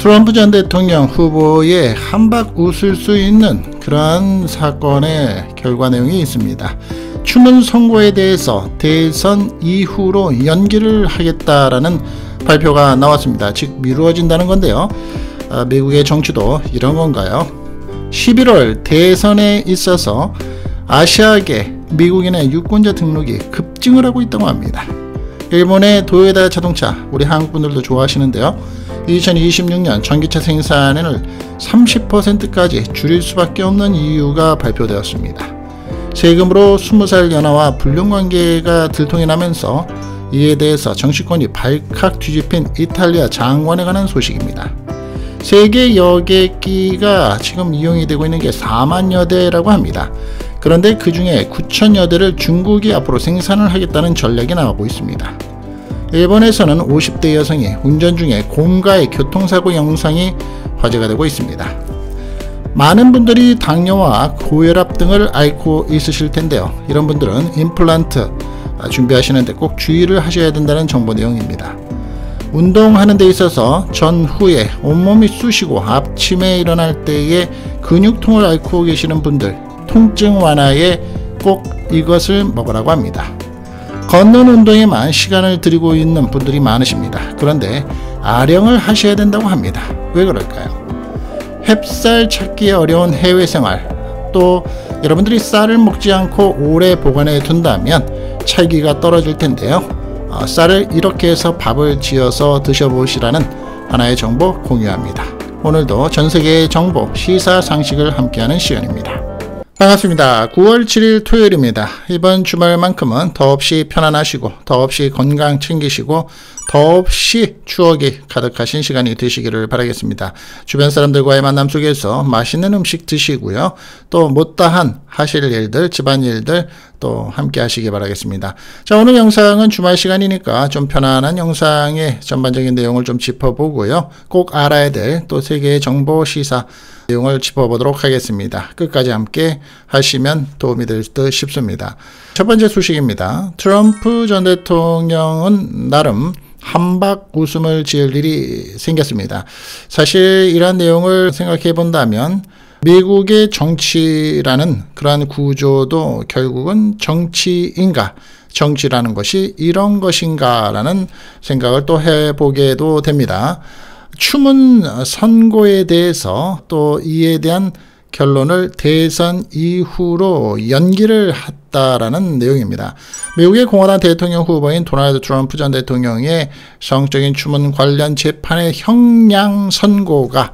트럼프 전 대통령 후보의 한박 웃을 수 있는 그러한 사건의 결과 내용이 있습니다. 추문 선거에 대해서 대선 이후로 연기를 하겠다라는 발표가 나왔습니다. 즉 미루어진다는 건데요. 아, 미국의 정치도 이런 건가요? 11월 대선에 있어서 아시아계 미국인의 유권자 등록이 급증을 하고 있다고 합니다. 일본의 도요다 자동차 우리 한국분들도 좋아하시는데요. 2026년 전기차 생산을 30%까지 줄일 수밖에 없는 이유가 발표되었습니다. 세금으로 20살 연하와 불륜관계가 들통이 나면서 이에 대해서 정치권이 발칵 뒤집힌 이탈리아 장관에 관한 소식입니다. 세계 여객기가 지금 이용이 되고 있는 게 4만여 대라고 합니다. 그런데 그 중에 9천여 대를 중국이 앞으로 생산을 하겠다는 전략이 나오고 있습니다. 일본에서는 50대 여성이 운전 중에 공가의 교통사고 영상이 화제가 되고 있습니다. 많은 분들이 당뇨와 고혈압 등을 앓고 있으실 텐데요. 이런 분들은 임플란트 준비하시는데 꼭 주의를 하셔야 된다는 정보 내용입니다. 운동하는 데 있어서 전후에 온몸이 쑤시고 앞침에 일어날 때에 근육통을 앓고 계시는 분들 통증 완화에 꼭 이것을 먹으라고 합니다. 걷는 운동에 만 시간을 들이고 있는 분들이 많으십니다. 그런데 아령을 하셔야 된다고 합니다. 왜 그럴까요? 햅쌀 찾기 어려운 해외 생활 또 여러분들이 쌀을 먹지 않고 오래 보관해 둔다면 찰기가 떨어질 텐데요. 어, 쌀을 이렇게 해서 밥을 지어서 드셔보시라는 하나의 정보 공유합니다. 오늘도 전 세계의 정보, 시사, 상식을 함께하는 시간입니다. 반갑습니다. 9월 7일 토요일입니다. 이번 주말만큼은 더없이 편안하시고 더없이 건강 챙기시고 더없이 추억이 가득하신 시간이 되시기를 바라겠습니다. 주변 사람들과의 만남 속에서 맛있는 음식 드시고요. 또 못다한 하실 일들, 집안일들 또 함께 하시기 바라겠습니다. 자, 오늘 영상은 주말 시간이니까 좀 편안한 영상의 전반적인 내용을 좀 짚어보고요. 꼭 알아야 될 또 세계의 정보 시사 내용을 짚어보도록 하겠습니다. 끝까지 함께 하시면 도움이 될 듯 싶습니다. 첫 번째 소식입니다. 트럼프 전 대통령은 나름 함박 웃음을 지을 일이 생겼습니다. 사실 이러한 내용을 생각해 본다면 미국의 정치라는 그러한 구조도 결국은 정치인가 정치라는 것이 이런 것인가라는 생각을 또 해보게도 됩니다. 춤은 선거에 대해서 또 이에 대한 결론을 대선 이후로 연기를 했다라는 내용입니다. 미국의 공화당 대통령 후보인 도널드 트럼프 전 대통령의 성적인 추문 관련 재판의 형량 선고가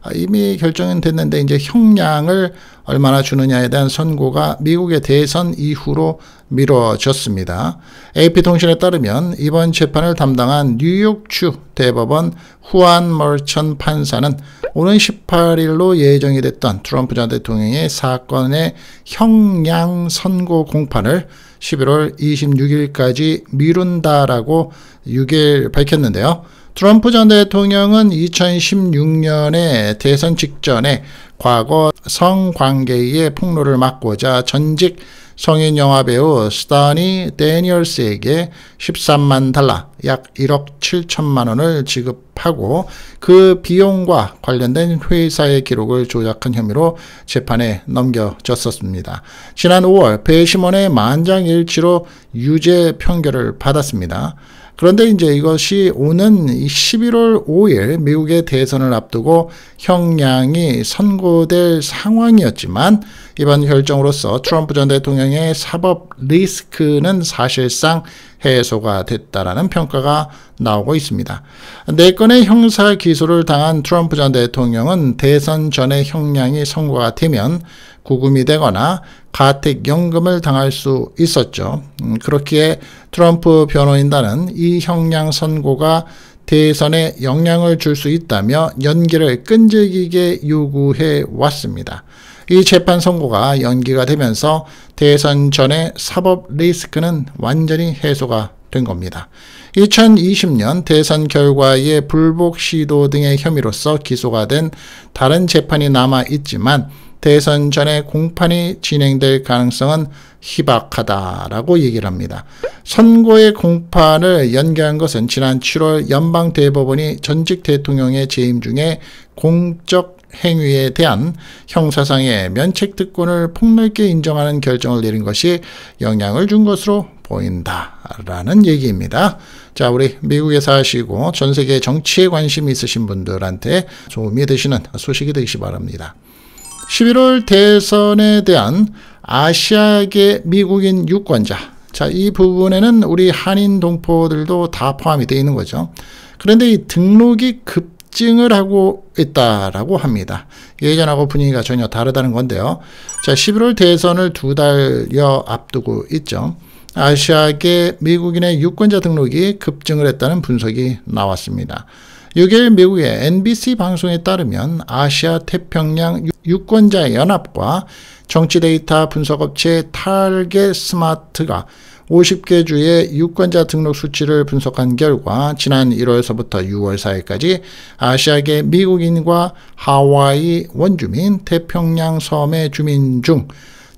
아, 이미 결정 됐는데 이제 형량을 얼마나 주느냐에 대한 선고가 미국의 대선 이후로 미뤄졌습니다. AP통신에 따르면 이번 재판을 담당한 뉴욕주 대법원 후안 멀천 판사는 오는 18일로 예정이 됐던 트럼프 전 대통령의 사건의 형량 선고 공판을 11월 26일까지 미룬다라고 6일 밝혔는데요. 트럼프 전 대통령은 2016년에 대선 직전에 과거 성관계의 폭로를 막고자 전직 성인 영화 배우 스타니 데니얼스에게 13만 달러, 약 1억 7천만 원을 지급하고 그 비용과 관련된 회사의 기록을 조작한 혐의로 재판에 넘겨졌었습니다. 지난 5월 배심원의 만장일치로 유죄 판결을 받았습니다. 그런데 이제 이것이 오는 11월 5일 미국의 대선을 앞두고 형량이 선고될 상황이었지만 이번 결정으로서 트럼프 전 대통령의 사법 리스크는 사실상 해소가 됐다라는 평가가 나오고 있습니다. 네 건의 형사 기소를 당한 트럼프 전 대통령은 대선 전에 형량이 선고가 되면 구금이 되거나 가택연금을 당할 수 있었죠. 음, 그렇기에 트럼프 변호인단은 이 형량 선고가 대선에 영향을 줄 수 있다며 연기를 끈질기게 요구해 왔습니다. 이 재판 선고가 연기가 되면서 대선 전의 사법 리스크는 완전히 해소가 된 겁니다. 2020년 대선 결과에 불복 시도 등의 혐의로서 기소가 된 다른 재판이 남아 있지만 대선 전에 공판이 진행될 가능성은 희박하다라고 얘기를 합니다. 선거의 공판을 연기한 것은 지난 7월 연방대법원이 전직 대통령의 재임 중에 공적 행위에 대한 형사상의 면책특권을 폭넓게 인정하는 결정을 내린 것이 영향을 준 것으로 보인다라는 얘기입니다. 자, 우리 미국에 사시고 전 세계 정치에 관심이 있으신 분들한테 도움이 되시는 소식이 되시기 바랍니다. 11월 대선에 대한 아시아계 미국인 유권자 자 이 부분에는 우리 한인 동포들도 다 포함이 되어 있는 거죠. 그런데 이 등록이 급증을 하고 있다라고 합니다. 예전하고 분위기가 전혀 다르다는 건데요. 자 11월 대선을 두 달여 앞두고 있죠. 아시아계 미국인의 유권자 등록이 급증을 했다는 분석이 나왔습니다. 6일 미국의 NBC 방송에 따르면 아시아 태평양 유... 유권자 연합과 정치 데이터 분석 업체 탈겟 스마트가 50개 주의 유권자 등록 수치를 분석한 결과 지난 1월서부터 6월 사일까지 아시아계 미국인과 하와이 원주민, 태평양 섬의 주민 중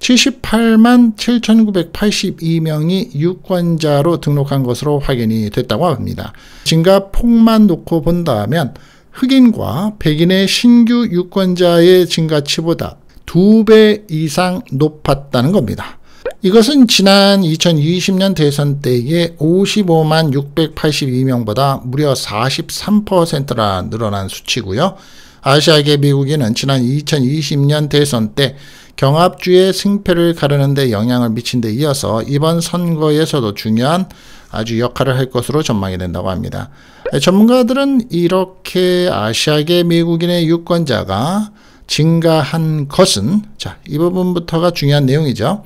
78만 7,982명이 유권자로 등록한 것으로 확인이 됐다고 합니다. 증가 폭만 놓고 본다면 흑인과 백인의 신규 유권자의 증가치보다 두 배 이상 높았다는 겁니다. 이것은 지난 2020년 대선 때의 55만 682명보다 무려 43%나 늘어난 수치고요. 아시아계 미국인은 지난 2020년 대선 때 경합주의 승패를 가르는 데 영향을 미친 데 이어서 이번 선거에서도 중요한 아주 역할을 할 것으로 전망이 된다고 합니다. 예, 전문가들은 이렇게 아시아계 미국인의 유권자가 증가한 것은 자, 이 부분부터가 중요한 내용이죠.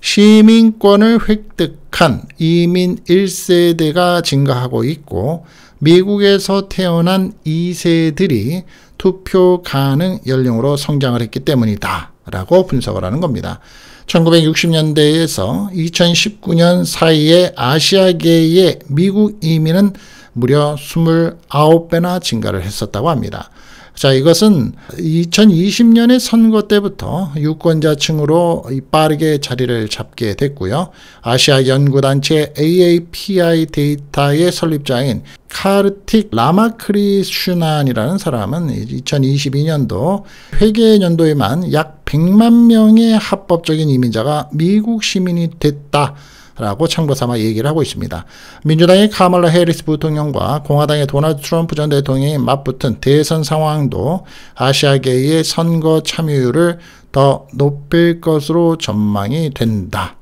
시민권을 획득한 이민 1세대가 증가하고 있고 미국에서 태어난 2세들이 투표 가능 연령으로 성장을 했기 때문이다 라고 분석을 하는 겁니다. 1960년대에서 2019년 사이에 아시아계의 미국 이민은 무려 29배나 증가를 했었다고 합니다. 자, 이것은 2020년의 선거 때부터 유권자층으로 빠르게 자리를 잡게 됐고요. 아시아 연구단체 AAPI 데이터의 설립자인 카르틱 라마크리슈난이라는 사람은 2022년도 회계 연도에만 약 100만 명의 합법적인 이민자가 미국 시민이 됐다. 라고 창로삼아 얘기를 하고 있습니다. 민주당의 카말라 해리스 부통령과 공화당의 도널드 트럼프 전 대통령이 맞붙은 대선 상황도 아시아계의 선거 참여율을 더 높일 것으로 전망이 된다.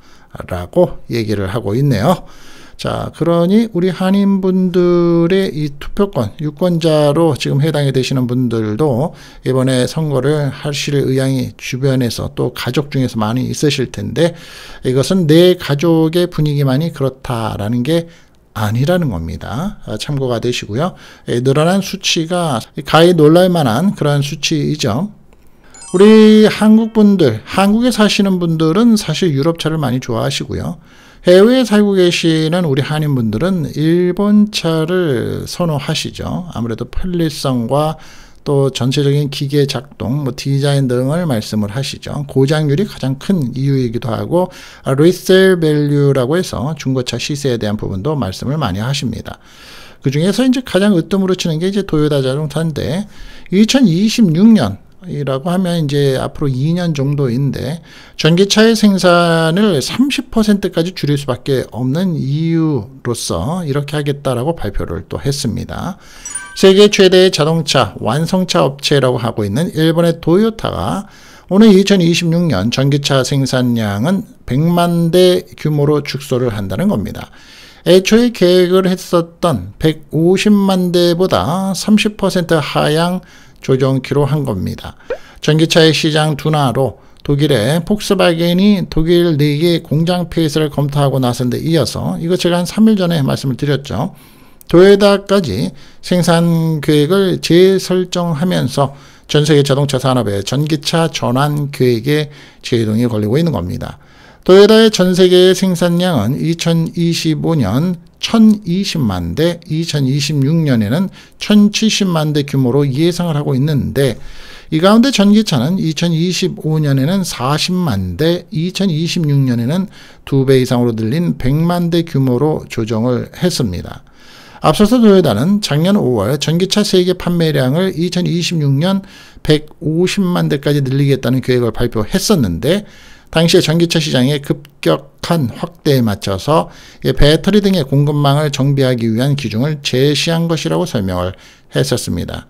라고 얘기를 하고 있네요. 자, 그러니 우리 한인분들의 이 투표권, 유권자로 지금 해당이 되시는 분들도 이번에 선거를 하실 의향이 주변에서 또 가족 중에서 많이 있으실 텐데 이것은 내 가족의 분위기만이 그렇다라는 게 아니라는 겁니다. 아, 참고가 되시고요. 예, 늘어난 수치가 가히 놀랄 만한 그런 수치이죠. 우리 한국 분들, 한국에 사시는 분들은 사실 유럽차를 많이 좋아하시고요. 해외에 살고 계시는 우리 한인분들은 일본차를 선호하시죠. 아무래도 편리성과 또 전체적인 기계 작동, 뭐 디자인 등을 말씀을 하시죠. 고장률이 가장 큰 이유이기도 하고 리셀 아, 밸류라고 해서 중고차 시세에 대한 부분도 말씀을 많이 하십니다. 그 중에서 이제 가장 으뜸으로 치는 게 이제 도요다 자동차인데 2026년 이라고 하면 이제 앞으로 2년 정도인데 전기차의 생산을 30%까지 줄일 수밖에 없는 이유로서 이렇게 하겠다라고 발표를 또 했습니다. 세계 최대의 자동차 완성차 업체라고 하고 있는 일본의 도요타가 오늘 2026년 전기차 생산량은 100만 대 규모로 축소를 한다는 겁니다. 애초에 계획을 했었던 150만 대보다 30% 하향 조정키로 한 겁니다. 전기차의 시장 둔화로 독일의 폭스바겐이 독일 4개 공장 폐쇄를 검토하고 나선 데 이어서 이것 제가 한 3일 전에 말씀을 드렸죠. 도요다까지 생산 계획을 재설정하면서 전 세계 자동차 산업의 전기차 전환 계획에 제동이 걸리고 있는 겁니다. 도요다의전 세계의 생산량은 2025년 1020만 대, 2026년에는 1070만 대 규모로 예상을 하고 있는데 이 가운데 전기차는 2025년에는 40만 대, 2026년에는 2배 이상으로 늘린 100만 대 규모로 조정을 했습니다. 앞서서 도요다는 작년 5월 전기차 세계 판매량을 2026년 150만 대까지 늘리겠다는 계획을 발표했었는데 당시에 전기차 시장의 급격한 확대에 맞춰서 배터리 등의 공급망을 정비하기 위한 기준을 제시한 것이라고 설명을 했었습니다.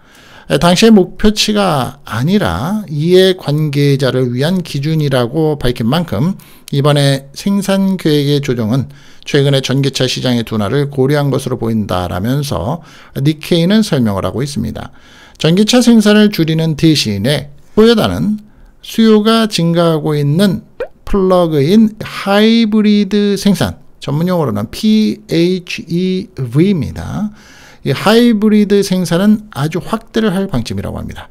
당시의 목표치가 아니라 이해 관계자를 위한 기준이라고 밝힌 만큼 이번에 생산 계획의 조정은 최근에 전기차 시장의 둔화를 고려한 것으로 보인다라면서 니케이는 설명을 하고 있습니다. 전기차 생산을 줄이는 대신에 토요다는 수요가 증가하고 있는 플러그인 하이브리드 생산 전문 용어로는 PHEV입니다. 이 하이브리드 생산은 아주 확대를 할 방침이라고 합니다.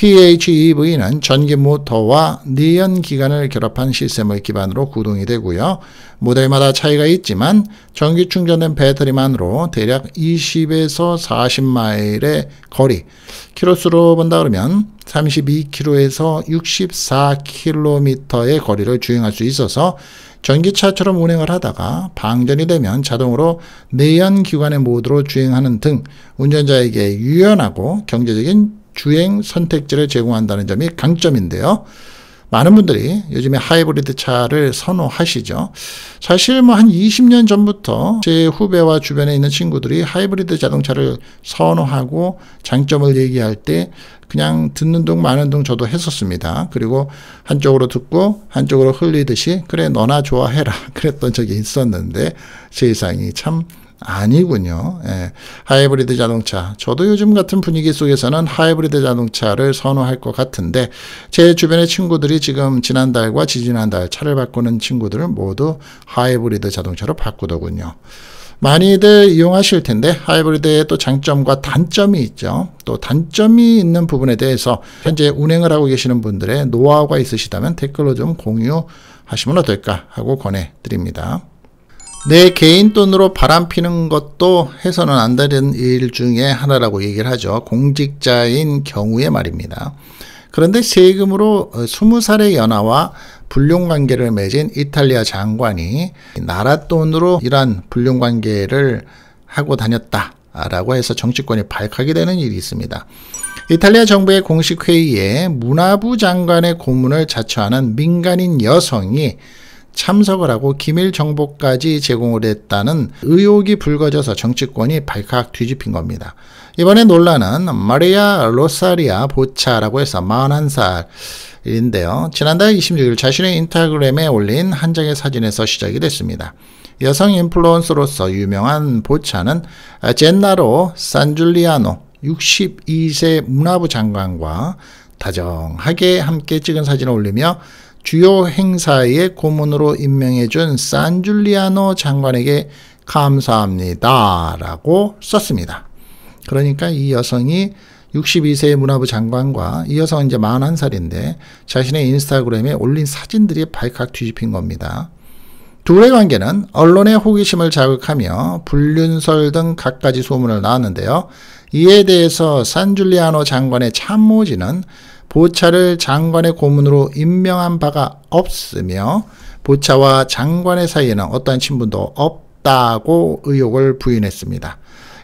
PHEV는 전기 모터와 니연 기관을 결합한 시스템을 기반으로 구동이 되고요. 모델마다 차이가 있지만 전기 충전된 배터리만으로 대략 20에서 40마일의 거리, 키로수로 본다 그러면 32km에서 64km의 거리를 주행할 수 있어서 전기차처럼 운행을 하다가 방전이 되면 자동으로 내연 기관의 모드로 주행하는 등 운전자에게 유연하고 경제적인 주행 선택지를 제공한다는 점이 강점인데요. 많은 분들이 요즘에 하이브리드 차를 선호하시죠. 사실 뭐 한 20년 전부터 제 후배와 주변에 있는 친구들이 하이브리드 자동차를 선호하고 장점을 얘기할 때 그냥 듣는 둥 마는 둥 저도 했었습니다. 그리고 한쪽으로 듣고 한쪽으로 흘리듯이 그래 너나 좋아해라 그랬던 적이 있었는데 세상이 참 아니군요. 예. 하이브리드 자동차. 저도 요즘 같은 분위기 속에서는 하이브리드 자동차를 선호할 것 같은데 제 주변의 친구들이 지금 지난달과 지지난달 차를 바꾸는 친구들은 모두 하이브리드 자동차로 바꾸더군요. 많이들 이용하실 텐데 하이브리드의 또 장점과 단점이 있죠. 또 단점이 있는 부분에 대해서 현재 운행을 하고 계시는 분들의 노하우가 있으시다면 댓글로 좀 공유하시면 어떨까 하고 권해드립니다. 내 개인 돈으로 바람피는 것도 해서는 안 되는 일 중에 하나라고 얘기를 하죠. 공직자인 경우에 말입니다. 그런데 세금으로 20살의 어, 연하와 불륜관계를 맺은 이탈리아 장관이 나라 돈으로 이러한 불륜관계를 하고 다녔다라고 해서 정치권이 발칵이 되는 일이 있습니다. 이탈리아 정부의 공식 회의에 문화부 장관의 고문을 자처하는 민간인 여성이 참석을 하고 기밀 정보까지 제공을 했다는 의혹이 불거져서 정치권이 발칵 뒤집힌 겁니다. 이번에 논란은 마리아 로사리아 보차라고 해서 41살인데요. 지난달 26일 자신의 인스타그램에 올린 한 장의 사진에서 시작이 됐습니다. 여성 인플루언서로서 유명한 보차는 젠나로 산줄리아노 62세 문화부 장관과 다정하게 함께 찍은 사진을 올리며 주요 행사의 고문으로 임명해준 산줄리아노 장관에게 감사합니다. 라고 썼습니다. 그러니까 이 여성이 6 2세 문화부 장관과 이 여성은 이제 41살인데 자신의 인스타그램에 올린 사진들이 발칵 뒤집힌 겁니다. 둘의 관계는 언론의 호기심을 자극하며 불륜설 등 갖가지 소문을 나왔는데요. 이에 대해서 산줄리아노 장관의 참모진은 보차를 장관의 고문으로 임명한 바가 없으며 보차와 장관의 사이에는 어떠한 친분도 없다고 의혹을 부인했습니다.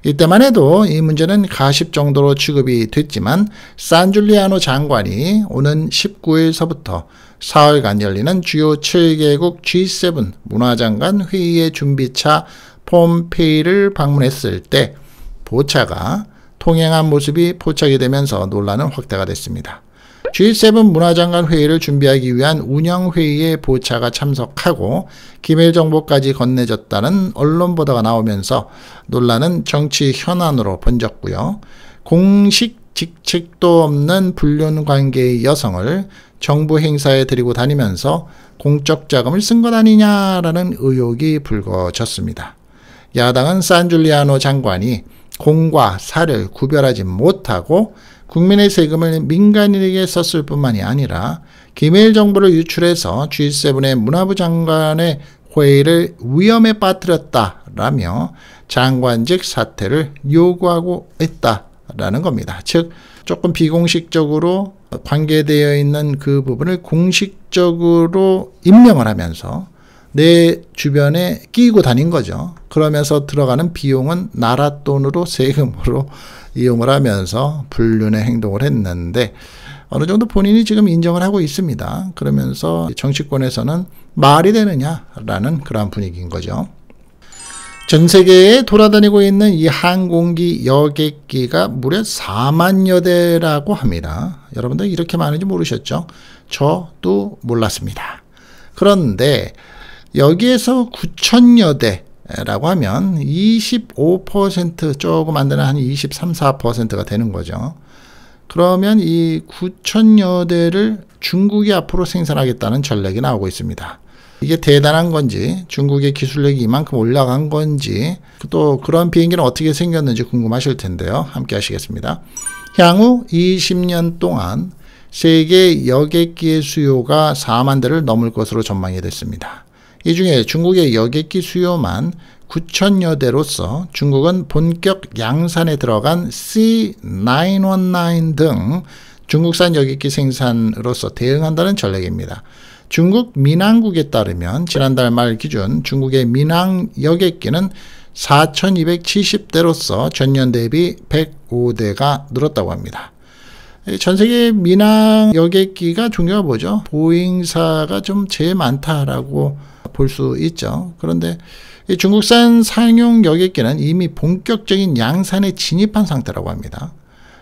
이때만 해도 이 문제는 가십 정도로 취급이 됐지만 산줄리아노 장관이 오는 19일서부터 4월간 열리는 주요 7개국 G7 문화장관 회의의 준비차 폼페이를 방문했을 때 보차가 통행한 모습이 포착이 되면서 논란은 확대가 됐습니다. G7 문화장관 회의를 준비하기 위한 운영회의에 보차가 참석하고 기밀 정보까지 건네졌다는 언론 보도가 나오면서 논란은 정치 현안으로 번졌고요. 공식 직책도 없는 불륜 관계의 여성을 정부 행사에 데리고 다니면서 공적 자금을 쓴 것 아니냐라는 의혹이 불거졌습니다. 야당은 산줄리아노 장관이 공과 사를 구별하지 못하고 국민의 세금을 민간인에게 썼을 뿐만이 아니라 기밀 정보를 유출해서 G7의 문화부 장관의 회의를 위험에 빠뜨렸다라며 장관직 사퇴를 요구하고 있다라는 겁니다. 즉 조금 비공식적으로 관계되어 있는 그 부분을 공식적으로 임명을 하면서 내 주변에 끼고 다닌 거죠. 그러면서 들어가는 비용은 나라 돈으로 세금으로 이용을 하면서 불륜의 행동을 했는데 어느 정도 본인이 지금 인정을 하고 있습니다. 그러면서 정치권에서는 말이 되느냐라는 그러한 분위기인 거죠. 전 세계에 돌아다니고 있는 이 항공기 여객기가 무려 4만여 대라고 합니다. 여러분들 이렇게 많은지 모르셨죠? 저도 몰랐습니다. 그런데 여기에서 9천여 대, 라고 하면 25% 조금 안 되는 한 23, 4%가 되는 거죠. 그러면 이 9천여 대를 중국이 앞으로 생산하겠다는 전략이 나오고 있습니다. 이게 대단한 건지 중국의 기술력이 이만큼 올라간 건지 또 그런 비행기는 어떻게 생겼는지 궁금하실 텐데요. 함께 하시겠습니다. 향후 20년 동안 세계 여객기의 수요가 4만 대를 넘을 것으로 전망이 됐습니다. 이 중에 중국의 여객기 수요만 9천여 대로서 중국은 본격 양산에 들어간 C919 등 중국산 여객기 생산으로서 대응한다는 전략입니다. 중국 민항국에 따르면 지난달 말 기준 중국의 민항 여객기는 4,270대로서 전년 대비 105대가 늘었다고 합니다. 예, 전 세계 민항 여객기가 종류가 뭐죠? 보잉사가 좀 제일 많다라고 볼수 있죠. 그런데 이 중국산 상용 여객기는 이미 본격적인 양산에 진입한 상태라고 합니다.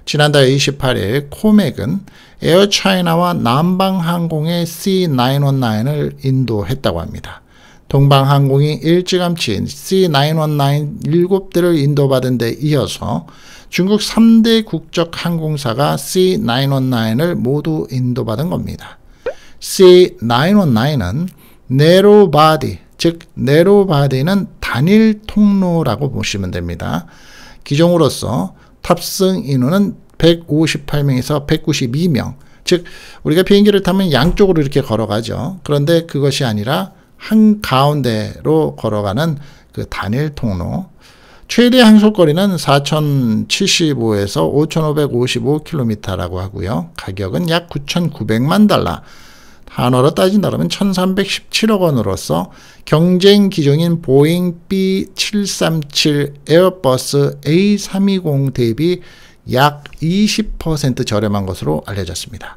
지난달 28일 코맥은 에어차이나와 남방항공의 C919을 인도했다고 합니다. 동방항공이 일찌감치 C919 7대를 인도받은 데 이어서 중국 3대 국적 항공사가 C919을 모두 인도받은 겁니다. C919은 네로 바디 즉 네로 바디는 단일 통로라고 보시면 됩니다. 기종으로서 탑승 인원은 158명에서 192명 즉 우리가 비행기를 타면 양쪽으로 이렇게 걸어가죠. 그런데 그것이 아니라 한 가운데로 걸어가는 그 단일 통로 최대 항속거리는 4,075에서 5,555km라고 하고요. 가격은 약 9,900만 달러 한화로 따진다면 1317억 원으로서 경쟁 기종인 보잉 B737 에어버스 A320 대비 약 20% 저렴한 것으로 알려졌습니다.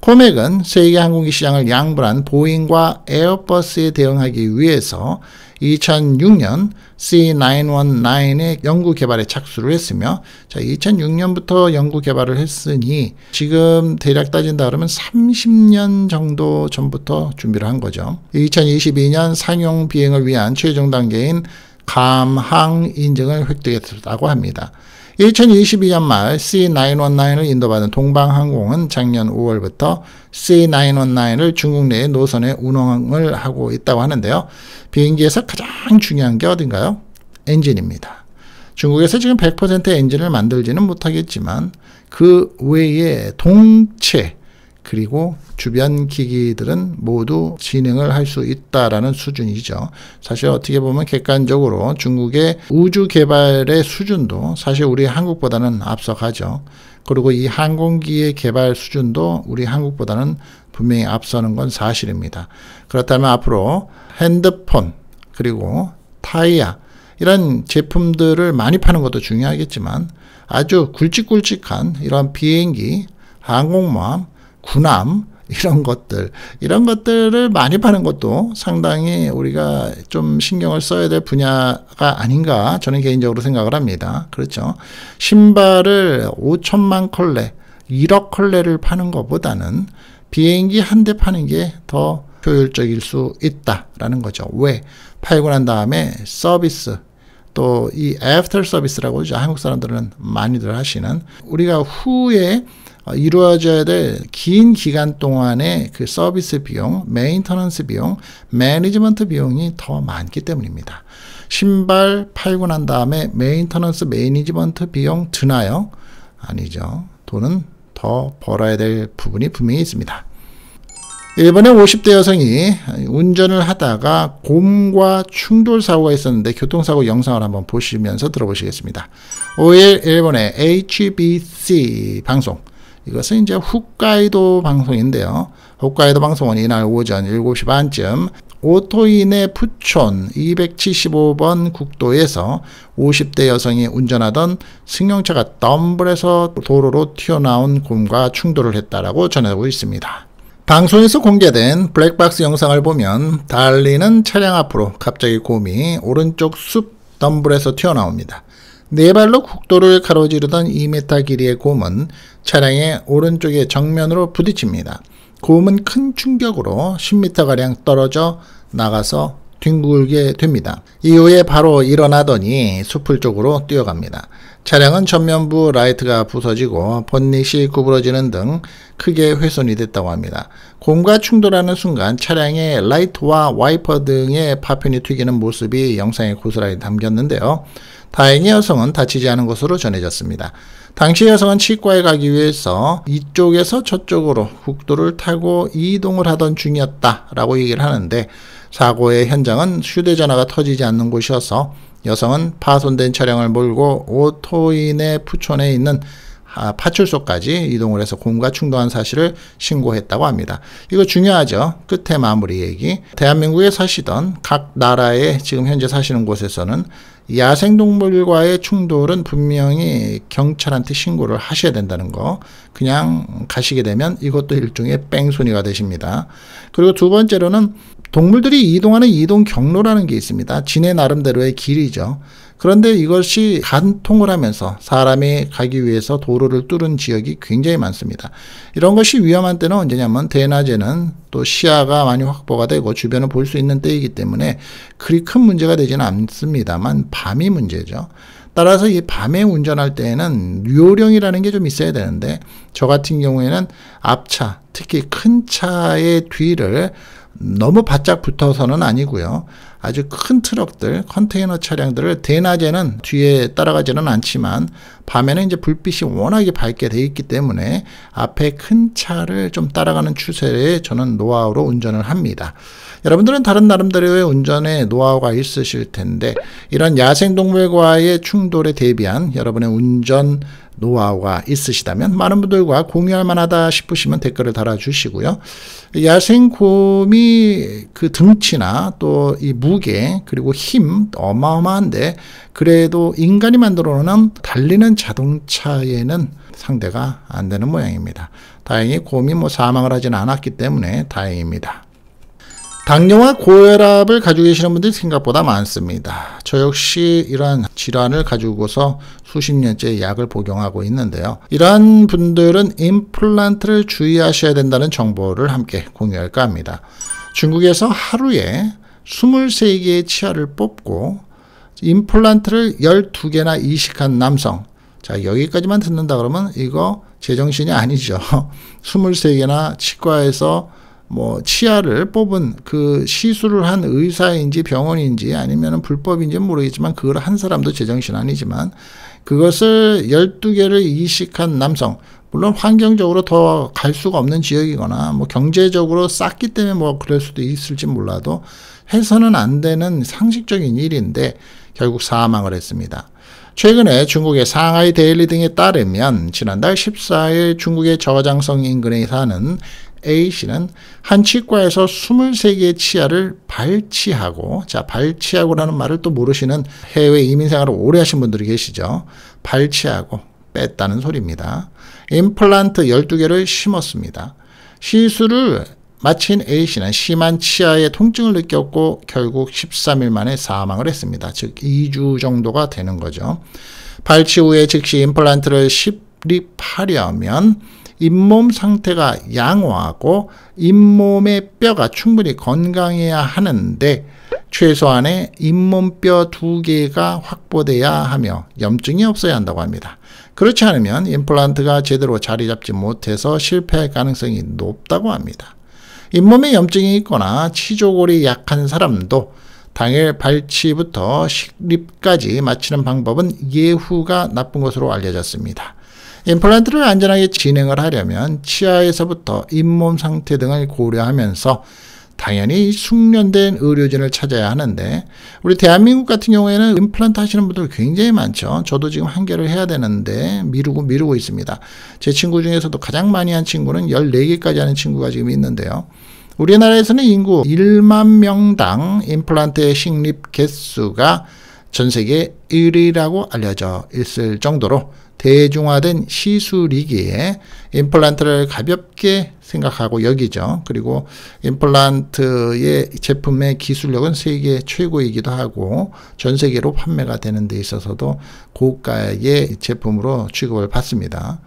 코맥은 세계 항공기 시장을 양분한 보잉과 에어버스에 대응하기 위해서 2006년 C919의 연구 개발에 착수를 했으며 자 2006년부터 연구 개발을 했으니 지금 대략 따진다 그러면 30년 정도 전부터 준비를 한 거죠. 2022년 상용 비행을 위한 최종 단계인 감항 인증을 획득했다고 합니다. 2022년 말 C919을 인도받은 동방항공은 작년 5월부터 C919을 중국 내의 노선에 운항을 하고 있다고 하는데요. 비행기에서 가장 중요한 게 어딘가요? 엔진입니다. 중국에서 지금 100% 엔진을 만들지는 못하겠지만 그 외에 동체, 그리고 주변 기기들은 모두 진행을 할 수 있다라는 수준이죠. 사실 어떻게 보면 객관적으로 중국의 우주 개발의 수준도 사실 우리 한국보다는 앞서가죠. 그리고 이 항공기의 개발 수준도 우리 한국보다는 분명히 앞서는 건 사실입니다. 그렇다면 앞으로 핸드폰 그리고 타이어 이런 제품들을 많이 파는 것도 중요하겠지만 아주 굵직굵직한 이런 비행기, 항공모함 군함 이런 것들 이런 것들을 많이 파는 것도 상당히 우리가 좀 신경을 써야 될 분야가 아닌가 저는 개인적으로 생각을 합니다. 그렇죠. 신발을 5천만 컬레, 1억 컬레를 파는 것보다는 비행기 한 대 파는 게 더 효율적일 수 있다라는 거죠. 왜? 팔고 난 다음에 서비스, 또 이 애프터 서비스라고 하죠. 한국 사람들은 많이들 하시는 우리가 후에 아, 이루어져야 될 긴 기간 동안의 그 서비스 비용, 메인터넌스 비용, 매니지먼트 비용이 더 많기 때문입니다. 신발 팔고 난 다음에 메인터넌스 매니지먼트 비용 드나요? 아니죠. 돈은 더 벌어야 될 부분이 분명히 있습니다. 일본의 50대 여성이 운전을 하다가 곰과 충돌 사고가 있었는데 교통사고 영상을 한번 보시면서 들어보시겠습니다. 5일 일본의 HBC 방송 이것은 이제 후카이도 방송인데요. 후카이도 방송은 이날 오전 7시 반쯤 오토인의 푸촌 275번 국도에서 50대 여성이 운전하던 승용차가 덤블에서 도로로 튀어나온 곰과 충돌을 했다라고 전하고 있습니다. 방송에서 공개된 블랙박스 영상을 보면 달리는 차량 앞으로 갑자기 곰이 오른쪽 숲 덤블에서 튀어나옵니다. 네 발로 국도를 가로지르던 2m 길이의 곰은 차량의 오른쪽에 정면으로 부딪힙니다. 곰은 큰 충격으로 10m가량 떨어져 나가서 뒹굴게 됩니다. 이후에 바로 일어나더니 수풀 쪽으로 뛰어갑니다. 차량은 전면부 라이트가 부서지고 본닛이 구부러지는 등 크게 훼손이 됐다고 합니다. 곰과 충돌하는 순간 차량의 라이트와 와이퍼 등의 파편이 튀기는 모습이 영상에 고스란히 담겼는데요. 다행히 여성은 다치지 않은 것으로 전해졌습니다. 당시 여성은 치과에 가기 위해서 이쪽에서 저쪽으로 국도를 타고 이동을 하던 중이었다라고 얘기를 하는데 사고의 현장은 휴대전화가 터지지 않는 곳이어서 여성은 파손된 차량을 몰고 오토인의 푸촌에 있는 아, 파출소까지 이동을 해서 공과 충돌한 사실을 신고했다고 합니다. 이거 중요하죠. 끝에 마무리 얘기. 대한민국에 사시던 각 나라에 지금 현재 사시는 곳에서는 야생동물과의 충돌은 분명히 경찰한테 신고를 하셔야 된다는 거. 그냥 가시게 되면 이것도 일종의 뺑소니가 되십니다. 그리고 두 번째로는 동물들이 이동하는 이동 경로라는 게 있습니다. 지네 나름대로의 길이죠. 그런데 이것이 간통을 하면서 사람이 가기 위해서 도로를 뚫은 지역이 굉장히 많습니다. 이런 것이 위험한 때는 언제냐면 대낮에는 또 시야가 많이 확보가 되고 주변을 볼 수 있는 때이기 때문에 그리 큰 문제가 되지는 않습니다만 밤이 문제죠. 따라서 이 밤에 운전할 때에는 요령이라는 게 좀 있어야 되는데 저 같은 경우에는 앞차 특히 큰 차의 뒤를 너무 바짝 붙어서는 아니고요. 아주 큰 트럭들, 컨테이너 차량들을 대낮에는 뒤에 따라가지는 않지만 밤에는 이제 불빛이 워낙에 밝게 돼 있기 때문에 앞에 큰 차를 좀 따라가는 추세에 저는 노하우로 운전을 합니다. 여러분들은 다른 나름대로의 운전에 노하우가 있으실 텐데 이런 야생동물과의 충돌에 대비한 여러분의 운전 노하우가 있으시다면 많은 분들과 공유할 만하다 싶으시면 댓글을 달아주시고요. 야생곰이 그 등치나 또 이 무게 그리고 힘 어마어마한데 그래도 인간이 만들어 놓은 달리는 자동차에는 상대가 안 되는 모양입니다. 다행히 곰이 뭐 사망을 하진 않았기 때문에 다행입니다. 당뇨와 고혈압을 가지고 계시는 분들이 생각보다 많습니다. 저 역시 이러한 질환을 가지고서 수십 년째 약을 복용하고 있는데요. 이러한 분들은 임플란트를 주의하셔야 된다는 정보를 함께 공유할까 합니다. 중국에서 하루에 23개의 치아를 뽑고 임플란트를 12개나 이식한 남성 자 여기까지만 듣는다 그러면 이거 제정신이 아니죠. 23개나 치과에서 뭐 치아를 뽑은 그 시술을 한 의사인지 병원인지 아니면 불법인지 모르겠지만 그걸 한 사람도 제정신 아니지만 그것을 12개를 이식한 남성 물론 환경적으로 더 갈 수가 없는 지역이거나 뭐 경제적으로 쌌기 때문에 뭐 그럴 수도 있을지 몰라도 해서는 안 되는 상식적인 일인데 결국 사망을 했습니다. 최근에 중국의 상하이 데일리 등에 따르면 지난달 14일 중국의 저장성 인근에 사는 A씨는 한 치과에서 23개의 치아를 발치하고 자 발치하고라는 말을 또 모르시는 해외 이민생활을 오래 하신 분들이 계시죠. 발치하고 뺐다는 소리입니다. 임플란트 12개를 심었습니다. 시술을 마친 A씨는 심한 치아에 통증을 느꼈고 결국 13일 만에 사망을 했습니다. 즉 2주 정도가 되는 거죠. 발치 후에 즉시 임플란트를 1 0 립하려면 잇몸 상태가 양호하고 잇몸의 뼈가 충분히 건강해야 하는데 최소한의 잇몸뼈 두 개가 확보돼야 하며 염증이 없어야 한다고 합니다. 그렇지 않으면 임플란트가 제대로 자리 잡지 못해서 실패할 가능성이 높다고 합니다. 잇몸에 염증이 있거나 치조골이 약한 사람도 당일 발치부터 식립까지 마치는 방법은 예후가 나쁜 것으로 알려졌습니다. 임플란트를 안전하게 진행을 하려면 치아에서부터 잇몸 상태 등을 고려하면서 당연히 숙련된 의료진을 찾아야 하는데 우리 대한민국 같은 경우에는 임플란트 하시는 분들 굉장히 많죠. 저도 지금 한 개를 해야 되는데 미루고 미루고 있습니다. 제 친구 중에서도 가장 많이 한 친구는 14개까지 하는 친구가 지금 있는데요. 우리나라에서는 인구 1만 명당 임플란트의 식립 개수가 전 세계 1위라고 알려져 있을 정도로 대중화된 시술이기에 임플란트를 가볍게 생각하고 여기죠. 그리고 임플란트의 제품의 기술력은 세계 최고이기도 하고 전 세계로 판매가 되는 데 있어서도 고가의 제품으로 취급을 받습니다.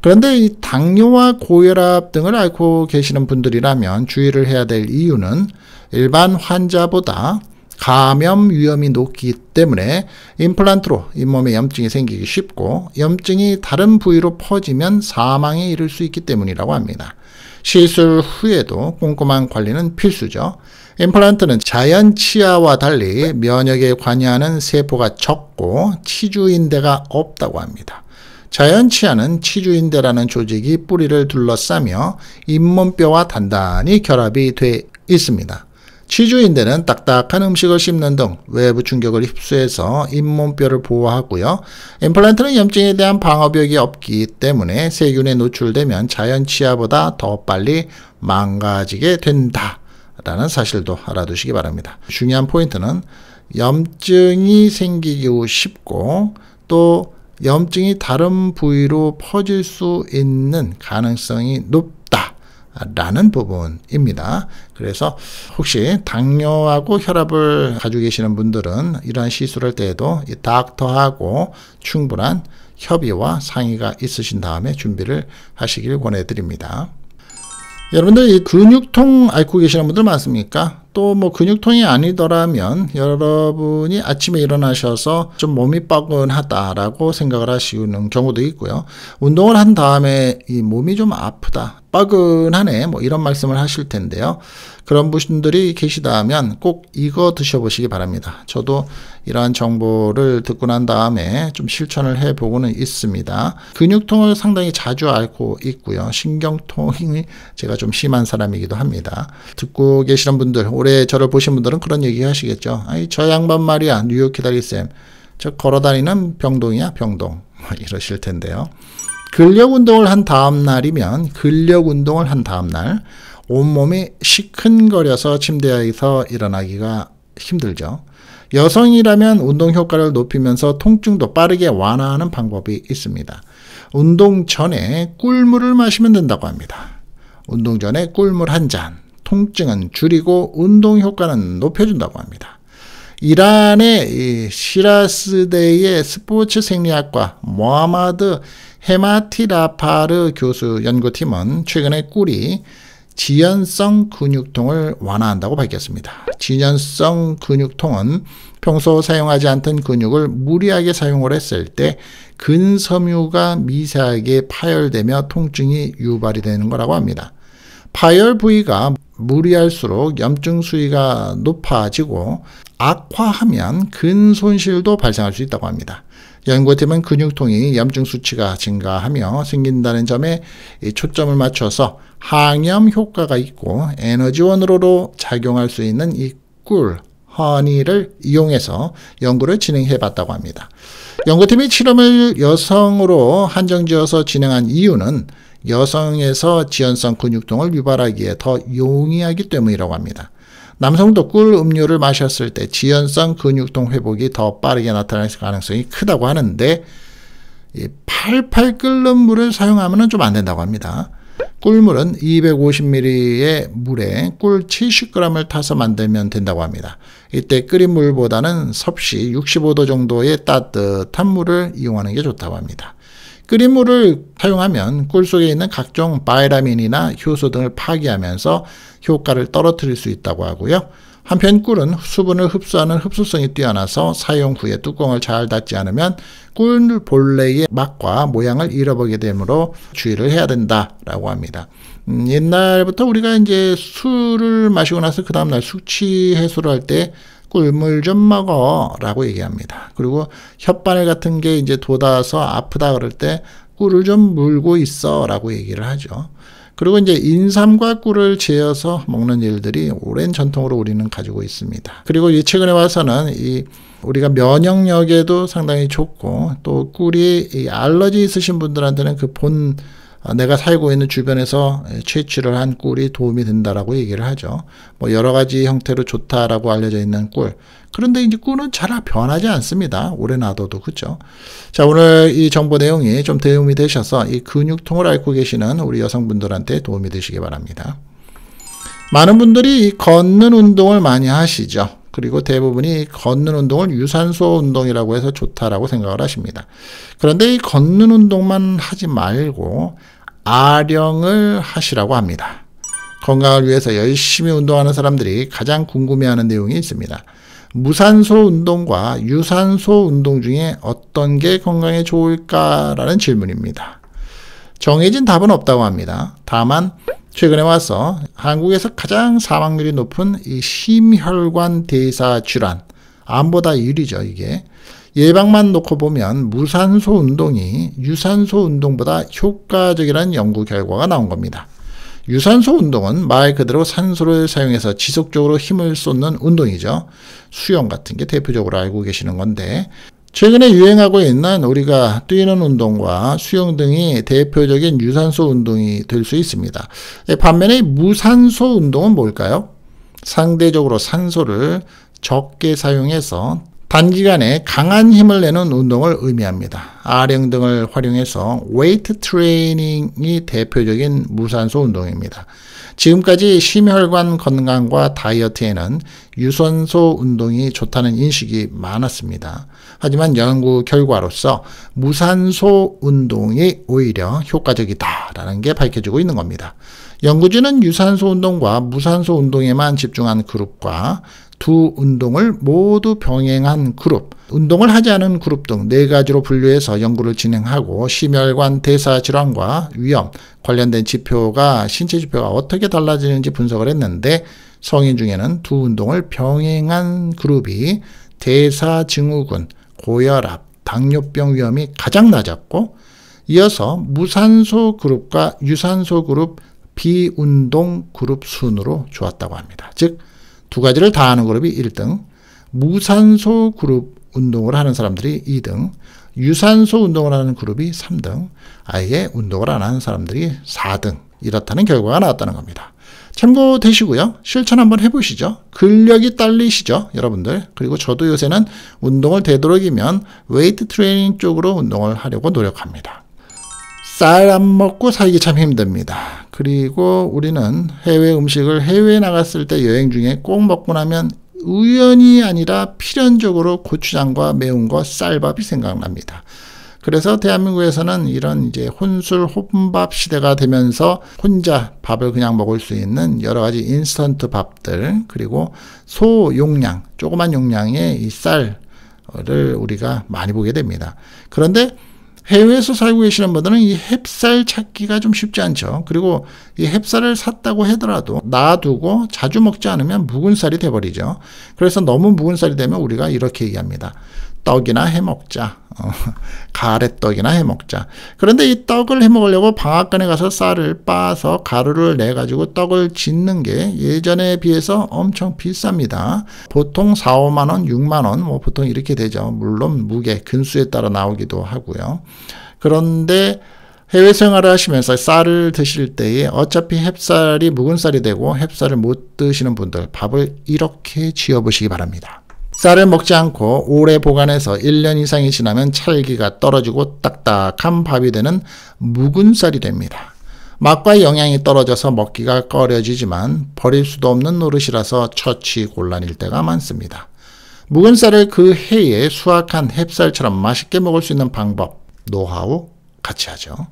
그런데 이 당뇨와 고혈압 등을 앓고 계시는 분들이라면 주의를 해야 될 이유는 일반 환자보다 감염 위험이 높기 때문에 임플란트로 잇몸에 염증이 생기기 쉽고 염증이 다른 부위로 퍼지면 사망에 이를 수 있기 때문이라고 합니다. 시술 후에도 꼼꼼한 관리는 필수죠. 임플란트는 자연 치아와 달리 면역에 관여하는 세포가 적고 치주인대가 없다고 합니다. 자연 치아는 치주인대라는 조직이 뿌리를 둘러싸며 잇몸뼈와 단단히 결합이 돼 있습니다. 치주인들은 딱딱한 음식을 씹는 등 외부 충격을 흡수해서 잇몸뼈를 보호하고요. 임플란트는 염증에 대한 방어벽이 없기 때문에 세균에 노출되면 자연 치아보다 더 빨리 망가지게 된다. 라는 사실도 알아두시기 바랍니다. 중요한 포인트는 염증이 생기기 쉽고 또 염증이 다른 부위로 퍼질 수 있는 가능성이 높다. 라는 부분입니다. 그래서 혹시 당뇨하고 혈압을 가지고 계시는 분들은 이러한 시술할 때에도 닥터하고 충분한 협의와 상의가 있으신 다음에 준비를 하시길 권해드립니다. 여러분들 이 근육통 앓고 계시는 분들 많습니까? 또뭐 근육통이 아니더라면 여러분이 아침에 일어나셔서 좀 몸이 뻐근하다라고 생각을 하시는 경우도 있고요. 운동을 한 다음에 이 몸이 좀 아프다. 뻐근하네. 뭐 이런 말씀을 하실 텐데요. 그런 분들이 계시다면 꼭 이거 드셔보시기 바랍니다. 저도 이러한 정보를 듣고 난 다음에 좀 실천을 해보고는 있습니다. 근육통을 상당히 자주 앓고 있고요. 신경통이 제가 좀 심한 사람이기도 합니다. 듣고 계시는 분들, 올해 저를 보신 분들은 그런 얘기 하시겠죠. 아이, 저 양반 말이야. 뉴욕 기다리쌤. 저 걸어다니는 병동이야, 병동. 뭐 이러실 텐데요. 근력 운동을 한 다음 날이면 근력 운동을 한 다음 날 온몸이 시큰거려서 침대에서 일어나기가 힘들죠. 여성이라면 운동 효과를 높이면서 통증도 빠르게 완화하는 방법이 있습니다. 운동 전에 꿀물을 마시면 된다고 합니다. 운동 전에 꿀물 한 잔, 통증은 줄이고 운동 효과는 높여준다고 합니다. 이란의 시라스대의 스포츠 생리학과 모하마드 헤마티라파르 교수 연구팀은 최근에 꿀이 지연성 근육통을 완화한다고 밝혔습니다. 지연성 근육통은 평소 사용하지 않던 근육을 무리하게 사용을 했을 때 근섬유가 미세하게 파열되며 통증이 유발이 되는 거라고 합니다. 파열 부위가 무리할수록 염증 수위가 높아지고 악화하면 근손실도 발생할 수 있다고 합니다. 연구팀은 근육통이 염증 수치가 증가하며 생긴다는 점에 초점을 맞춰서 항염 효과가 있고 에너지원으로 작용할 수 있는 이 꿀, 허니를 이용해서 연구를 진행해 봤다고 합니다. 연구팀이 실험을 여성으로 한정지어서 진행한 이유는 여성에서 지연성 근육통을 유발하기에 더 용이하기 때문이라고 합니다. 남성도 꿀 음료를 마셨을 때 지연성 근육통 회복이 더 빠르게 나타날 가능성이 크다고 하는데 팔팔 끓는 물을 사용하면 좀 안 된다고 합니다. 꿀물은 250ml의 물에 꿀 70g을 타서 만들면 된다고 합니다. 이때 끓인 물보다는 섭씨 65도 정도의 따뜻한 물을 이용하는 게 좋다고 합니다. 끓인 물을 사용하면 꿀 속에 있는 각종 바이라민이나 효소 등을 파괴하면서 효과를 떨어뜨릴 수 있다고 하고요. 한편 꿀은 수분을 흡수하는 흡수성이 뛰어나서 사용 후에 뚜껑을 잘 닫지 않으면 꿀 본래의 맛과 모양을 잃어버게 되므로 주의를 해야 된다라고 합니다. 음, 옛날부터 우리가 이제 술을 마시고 나서 그 다음날 숙취 해소를 할때 꿀물 좀 먹어 라고 얘기합니다. 그리고 혓바늘 같은 게 이제 돋아서 아프다 그럴 때 꿀을 좀 물고 있어 라고 얘기를 하죠. 그리고 이제 인삼과 꿀을 재어서 먹는 일들이 오랜 전통으로 우리는 가지고 있습니다. 그리고 이 최근에 와서는 이 우리가 면역력에도 상당히 좋고 또 꿀이 알러지 있으신 분들한테는 그본 아, 내가 살고 있는 주변에서 예, 채취를 한 꿀이 도움이 된다라고 얘기를 하죠. 뭐 여러 가지 형태로 좋다라고 알려져 있는 꿀. 그런데 이제 꿀은 잘 변하지 않습니다. 오래 놔둬도 그죠. 자 오늘 이 정보 내용이 좀 도움이 되셔서 이 근육통을 앓고 계시는 우리 여성분들한테 도움이 되시기 바랍니다. 많은 분들이 걷는 운동을 많이 하시죠. 그리고 대부분이 걷는 운동을 유산소 운동이라고 해서 좋다라고 생각을 하십니다. 그런데 이 걷는 운동만 하지 말고 아령을 하시라고 합니다. 건강을 위해서 열심히 운동하는 사람들이 가장 궁금해하는 내용이 있습니다. 무산소 운동과 유산소 운동 중에 어떤 게 건강에 좋을까라는 질문입니다. 정해진 답은 없다고 합니다. 다만 최근에 와서 한국에서 가장 사망률이 높은 이 심혈관 대사 질환 암보다 유리죠 이게 예방만 놓고 보면 무산소 운동이 유산소 운동보다 효과적이라는 연구 결과가 나온 겁니다. 유산소 운동은 말 그대로 산소를 사용해서 지속적으로 힘을 쏟는 운동이죠. 수영 같은 게 대표적으로 알고 계시는 건데 최근에 유행하고 있는 우리가 뛰는 운동과 수영 등이 대표적인 유산소 운동이 될 수 있습니다. 예, 반면에 무산소 운동은 뭘까요? 상대적으로 산소를 적게 사용해서 단기간에 강한 힘을 내는 운동을 의미합니다. 아령 등을 활용해서 웨이트 트레이닝이 대표적인 무산소 운동입니다. 지금까지 심혈관 건강과 다이어트에는 유산소 운동이 좋다는 인식이 많았습니다. 하지만 연구 결과로서 무산소 운동이 오히려 효과적이다라는 게 밝혀지고 있는 겁니다. 연구진은 유산소 운동과 무산소 운동에만 집중한 그룹과 두 운동을 모두 병행한 그룹, 운동을 하지 않은 그룹 등 네 가지로 분류해서 연구를 진행하고 심혈관 대사 질환과 위험 관련된 지표가 신체 지표가 어떻게 달라지는지 분석을 했는데 성인 중에는 두 운동을 병행한 그룹이 대사 증후군, 고혈압, 당뇨병 위험이 가장 낮았고 이어서 무산소 그룹과 유산소 그룹 비운동 그룹 순으로 좋았다고 합니다. 즉 두 가지를 다 하는 그룹이 1등, 무산소 그룹 운동을 하는 사람들이 2등, 유산소 운동을 하는 그룹이 3등, 아예 운동을 안 하는 사람들이 4등 이렇다는 결과가 나왔다는 겁니다. 참고되시고요. 실천 한번 해보시죠. 근력이 딸리시죠. 여러분들. 그리고 저도 요새는 운동을 되도록이면 웨이트 트레이닝 쪽으로 운동을 하려고 노력합니다. 쌀 안 먹고 살기 참 힘듭니다. 그리고 우리는 해외 음식을 해외에 나갔을 때 여행 중에 꼭 먹고 나면 우연이 아니라 필연적으로 고추장과 매운 거 쌀밥이 생각납니다. 그래서 대한민국에서는 이런 이제 혼술 혼밥 시대가 되면서 혼자 밥을 그냥 먹을 수 있는 여러 가지 인스턴트 밥들 그리고 소 용량 조그만 용량의 이 쌀을 우리가 많이 보게 됩니다. 그런데 해외에서 살고 계시는 분들은 이 햅쌀 찾기가 좀 쉽지 않죠. 그리고 이 햅쌀을 샀다고 하더라도 놔두고 자주 먹지 않으면 묵은 쌀이 돼버리죠. 그래서 너무 묵은 쌀이 되면 우리가 이렇게 얘기합니다. 떡이나 해먹자. 어, 가래떡이나 해 먹자. 그런데 이 떡을 해 먹으려고 방앗간에 가서 쌀을 빻아서 가루를 내 가지고 떡을 짓는 게 예전에 비해서 엄청 비쌉니다. 보통 4, 5만 원, 6만 원뭐 보통 이렇게 되죠. 물론 무게, 근수에 따라 나오기도 하고요. 그런데 해외 생활을 하시면서 쌀을 드실 때에 어차피 햅쌀이 묵은 쌀이 되고 햅쌀을 못 드시는 분들 밥을 이렇게 지어 보시기 바랍니다. 쌀을 먹지 않고 오래 보관해서 1년 이상이 지나면 찰기가 떨어지고 딱딱한 밥이 되는 묵은 쌀이 됩니다. 맛과 영양이 떨어져서 먹기가 꺼려지지만 버릴 수도 없는 노릇이라서 처치 곤란일 때가 많습니다. 묵은 쌀을 그 해에 수확한 햅쌀처럼 맛있게 먹을 수 있는 방법, 노하우 같이 하죠.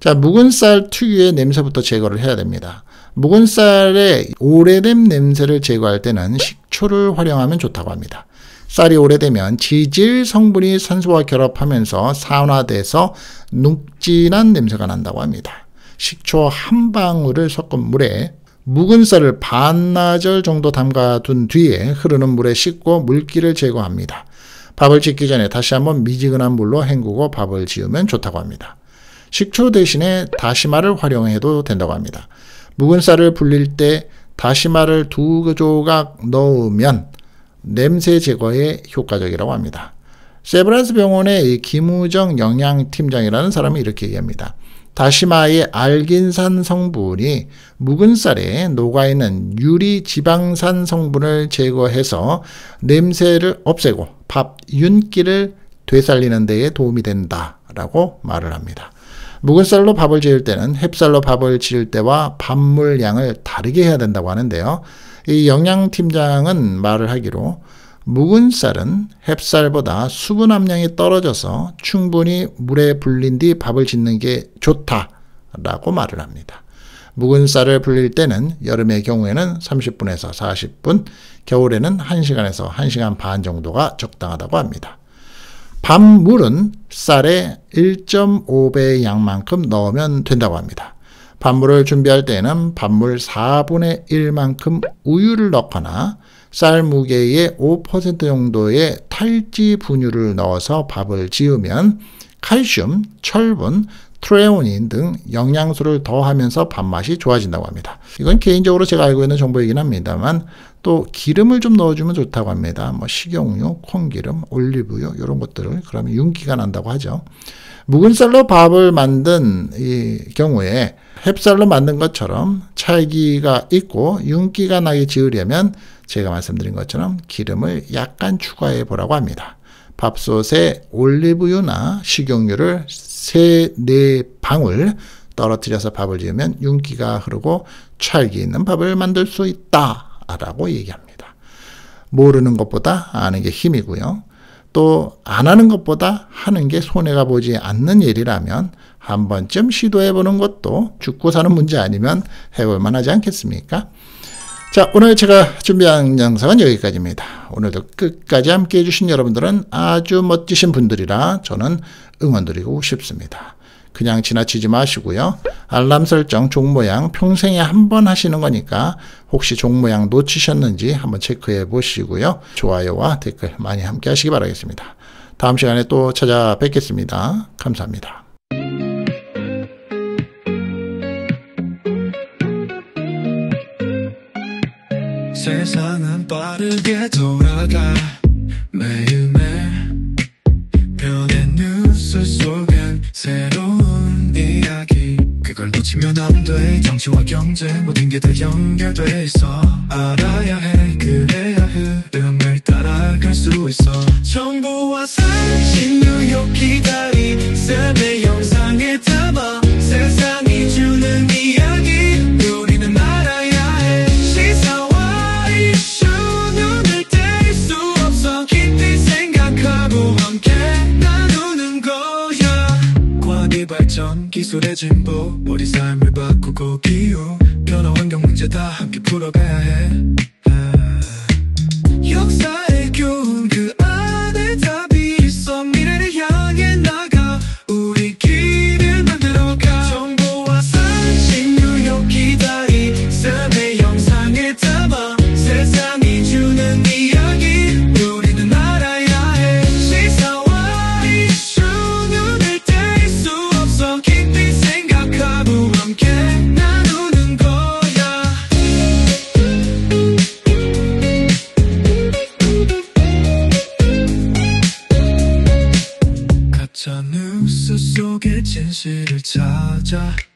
자, 묵은 쌀 특유의 냄새부터 제거를 해야 됩니다. 묵은 쌀의 오래된 냄새를 제거할 때는 식초를 활용하면 좋다고 합니다. 쌀이 오래되면 지질 성분이 산소와 결합하면서 산화돼서 눅진한 냄새가 난다고 합니다. 식초 한 방울을 섞은 물에 묵은 쌀을 반나절 정도 담가둔 뒤에 흐르는 물에 씻고 물기를 제거합니다. 밥을 짓기 전에 다시 한번 미지근한 물로 헹구고 밥을 지으면 좋다고 합니다. 식초 대신에 다시마를 활용해도 된다고 합니다. 묵은 쌀을 불릴 때 다시마를 두 조각 넣으면 냄새 제거에 효과적이라고 합니다. 세브란스 병원의 김우정 영양팀장이라는 사람이 이렇게 얘기합니다. 다시마의 알긴산 성분이 묵은 쌀에 녹아있는 유리 지방산 성분을 제거해서 냄새를 없애고 밥 윤기를 되살리는 데에 도움이 된다라고 말을 합니다. 묵은쌀로 밥을 지을 때는 햅쌀로 밥을 지을 때와 밥물양을 다르게 해야 된다고 하는데요. 이 영양팀장은 말을 하기로 묵은 쌀은 햅쌀보다 수분 함량이 떨어져서 충분히 물에 불린 뒤 밥을 짓는 게 좋다라고 말을 합니다. 묵은 쌀을 불릴 때는 여름의 경우에는 30분에서 40분, 겨울에는 1시간에서 1시간 반 정도가 적당하다고 합니다. 밥물은 쌀에 1.5배 양만큼 넣으면 된다고 합니다. 밥물을 준비할 때는 밥물 4분의 1만큼 우유를 넣거나 쌀 무게의 5% 정도의 탈지 분유를 넣어서 밥을 지으면 칼슘, 철분, 트레오닌 등 영양소를 더하면서 밥맛이 좋아진다고 합니다. 이건 개인적으로 제가 알고 있는 정보이긴 합니다만 또 기름을 좀 넣어주면 좋다고 합니다. 뭐 식용유, 콩기름, 올리브유 이런 것들을 그러면 윤기가 난다고 하죠. 묵은 쌀로 밥을 만든 이 경우에 햅쌀로 만든 것처럼 찰기가 있고 윤기가 나게 지으려면 제가 말씀드린 것처럼 기름을 약간 추가해 보라고 합니다. 밥솥에 올리브유나 식용유를 세네 방울 떨어뜨려서 밥을 지으면 윤기가 흐르고 찰기 있는 밥을 만들 수 있다라고 얘기합니다. 모르는 것보다 아는 게 힘이고요. 또 안 하는 것보다 하는 게 손해가 보지 않는 일이라면 한 번쯤 시도해 보는 것도 죽고 사는 문제 아니면 해볼 만하지 않겠습니까? 자, 오늘 제가 준비한 영상은 여기까지입니다. 오늘도 끝까지 함께 해주신 여러분들은 아주 멋지신 분들이라 저는 응원드리고 싶습니다. 그냥 지나치지 마시고요. 알람 설정 종 모양 평생에 한 번 하시는 거니까 혹시 종 모양 놓치셨는지 한번 체크해 보시고요. 좋아요와 댓글 많이 함께 하시기 바라겠습니다. 다음 시간에 또 찾아뵙겠습니다. 감사합니다. 세상은 빠르게 돌아가 매일매일 변해 뉴스 속엔 새로운 이야기 그걸 놓치면 안 돼 정치와 경제 모든 게 다 연결돼 있어 culture.